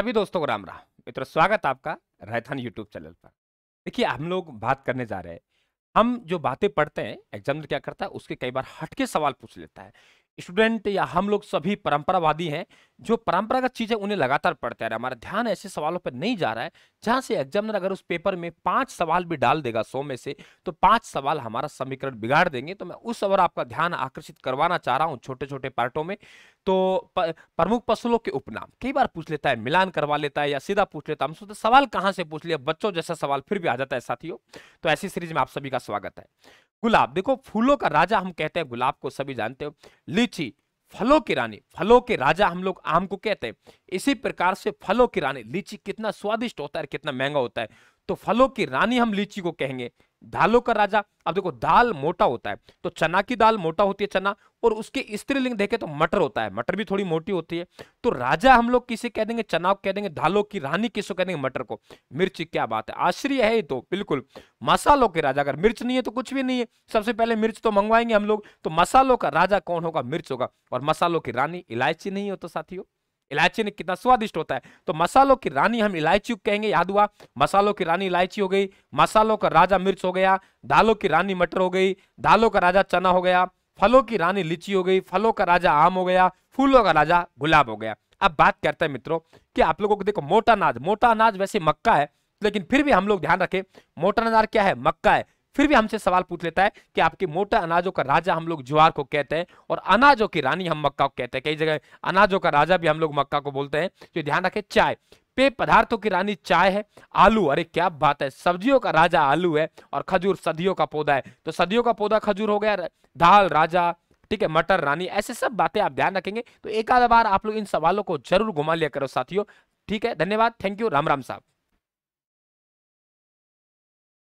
सभी दोस्तों को राम राम मित्रों स्वागत आपका रायथान यूट्यूब चैनल पर देखिए हम लोग बात करने जा रहे हैं हम जो बातें पढ़ते हैं एग्जाम क्या करता है उसके कई बार हटके सवाल पूछ लेता है स्टूडेंट या हम लोग सभी परंपरावादी हैं जो परंपरागत चीज़ें उन्हें लगातार पढ़ते रहे हमारा ध्यान ऐसे सवालों पर नहीं जा रहा है जहां से एग्जामिनर अगर उस पेपर में पांच सवाल भी डाल देगा सौ में से तो पांच सवाल हमारा समीकरण बिगाड़ देंगे तो मैं उस ओर आपका ध्यान आकर्षित करवाना चाह रहा हूँ छोटे छोटे पार्टों में तो प्रमुख पशुओं के उपनाम कई बार पूछ लेता है मिलान करवा लेता है या सीधा पूछ लेता है हम सोचते सवाल कहाँ से पूछ लिया बच्चों जैसा सवाल फिर भी आ जाता है साथियों तो ऐसी सीरीज में आप सभी का स्वागत है गुलाब देखो फूलों का राजा हम कहते हैं गुलाब को सभी जानते हो लीची फलों की रानी फलों के राजा हम लोग आम को कहते हैं इसी प्रकार से फलों की रानी लीची कितना स्वादिष्ट होता है कितना महंगा होता है तो फलों की रानी हम लीची को कहेंगे दालों का राजा अब देखो दाल मोटा होता है तो चना की दाल मोटा होती है चना और उसके स्त्रीलिंग देखे तो मटर होता है मटर भी थोड़ी मोटी होती है तो राजा हम लोग किसे कह देंगे चना कह देंगे दालों की रानी किसको कह देंगे मटर को मिर्च क्या बात है आश्चर्य है तो बिल्कुल मसालों के राजा अगर मिर्च नहीं है तो कुछ भी नहीं है सबसे पहले मिर्च तो मंगवाएंगे हम लोग तो मसालों का राजा कौन होगा मिर्च होगा और मसालों की रानी इलायची नहीं हो तो साथियों इलायची ने कितना स्वादिष्ट होता है तो मसालों की रानी हम इलायची कहेंगे याद हुआ मसालों की रानी इलायची हो गई मसालों का राजा मिर्च हो गया दालों की रानी मटर हो गई दालों का राजा चना हो गया फलों की रानी लीची हो गई फलों का राजा आम हो गया फूलों का राजा गुलाब हो गया अब बात करते हैं मित्रों कि आप लोगों को देखो मोटा अनाज मोटा अनाज वैसे मक्का है लेकिन फिर भी हम लोग ध्यान रखें मोटा अनाज क्या है मक्का है फिर भी हमसे सवाल पूछ लेता है कि आपके मोटा अनाजों का राजा हम लोग ज्वार को कहते हैं और अनाजों की रानी हम मक्का को कहते हैं कई जगह अनाजों का राजा भी हम लोग मक्का को बोलते हैं जो तो ध्यान रखें चाय पेय पदार्थों की रानी चाय है आलू अरे क्या बात है सब्जियों का राजा आलू है और खजूर सदियों का पौधा है तो सदियों का पौधा खजूर हो गया दाल राजा ठीक है मटर रानी ऐसे सब बातें आप ध्यान रखेंगे तो एक आधा बार आप लोग इन सवालों को जरूर घुमा लिया करो साथियों ठीक है धन्यवाद थैंक यू राम राम साहब